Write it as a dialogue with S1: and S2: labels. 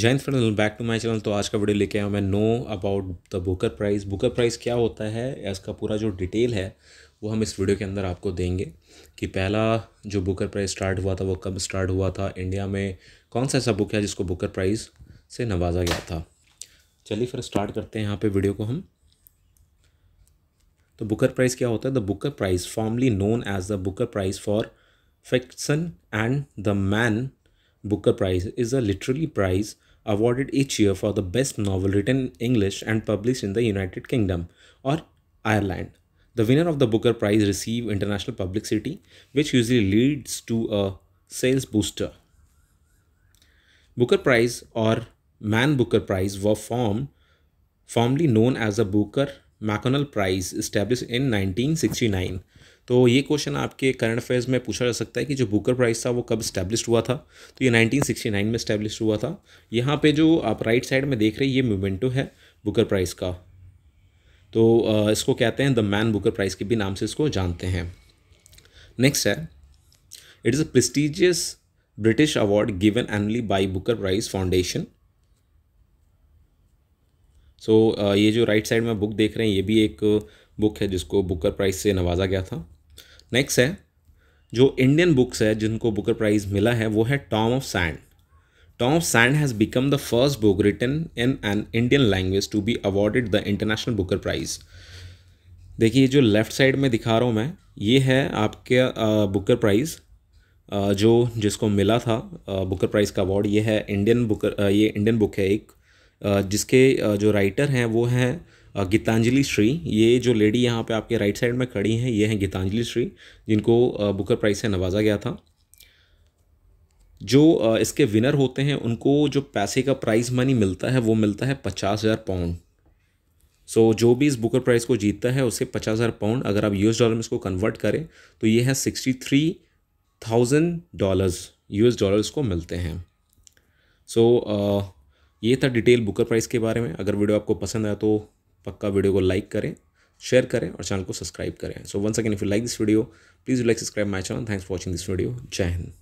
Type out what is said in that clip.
S1: Jain friend back to my channel तो आज का वीडियो लेके आया मैं know about the Booker prize Booker prize क्या होता है इसका पूरा जो डिटेल है वो हम इस वीडियो के अंदर आपको देंगे कि पहला जो बुकर प्राइस स्टार्ट हुआ था वो कब स्टार्ट हुआ था इंडिया में कौन सा ऐसा बुक है जिसको बुकर प्राइज़ से नवाजा गया था चलिए फिर स्टार्ट करते हैं यहाँ पर वीडियो को हम तो बुकर प्राइज़ क्या होता है the Booker prize formerly known as the Booker prize for fiction and the Man Booker Prize is a literary prize awarded each year for the best novel written in English and published in the United Kingdom or Ireland. The winner of the Booker Prize receives international publicity, which usually leads to a sales booster. Booker Prize or Man Booker Prize were formed, formerly known as the Booker McConnell prize establish in 1969 तो ये question आपके current affairs में पूछा जा सकता है कि जो बुकर प्राइस था वो कब स्टैब्लिश हुआ था तो ये 1969 में स्टैब्लिश हुआ था यहाँ पे जो आप राइट साइड में देख रहे हैं ये मोमेंटो है बुकर प्राइस का तो इसको कहते हैं द मैन बुकर प्राइस के भी नाम से इसको जानते हैं नेक्स्ट है it is a prestigious British award given annually by Booker prize foundation so so, uh, ये जो राइट साइड में बुक देख रहे हैं ये भी एक बुक है जिसको बुकर प्राइज़ से नवाजा गया था नेक्स्ट है जो इंडियन बुक्स है जिनको बुकर प्राइज़ मिला है वो है Tomb of Sand Tomb of Sand has become the first book written in an Indian language to be awarded the international Booker prize देखिए जो लेफ़्ट साइड में दिखा रहा हूँ मैं ये है आपके बुकर uh, प्राइज़ uh, जो जिसको मिला था बुकर प्राइज़ का अवार्ड ये है इंडियन बुकर ये इंडियन बुक है एक जिसके जो राइटर हैं वो हैं गीतांजलि श्री ये जो लेडी यहाँ पे आपके राइट साइड में खड़ी हैं ये हैं गीतांजलि श्री जिनको बुकर प्राइज से नवाजा गया था जो इसके विनर होते हैं उनको जो पैसे का प्राइज़ मनी मिलता है वो मिलता है पचास हज़ार पाउंड सो जो भी इस बुकर प्राइज़ को जीतता है उसे पचास हज़ार पाउंड अगर आप यूएस डॉलर में इसको कन्वर्ट करें तो ये है sixty three thousand dollars U S dollars को मिलते हैं सो so, ये था डिटेल बुकर प्राइस के बारे में अगर वीडियो आपको पसंद आया तो पक्का वीडियो को लाइक करें शेयर करें और चैनल को सब्सक्राइब करें so once again if you like this video please like subscribe my channel thanks for watching this video जय हिंद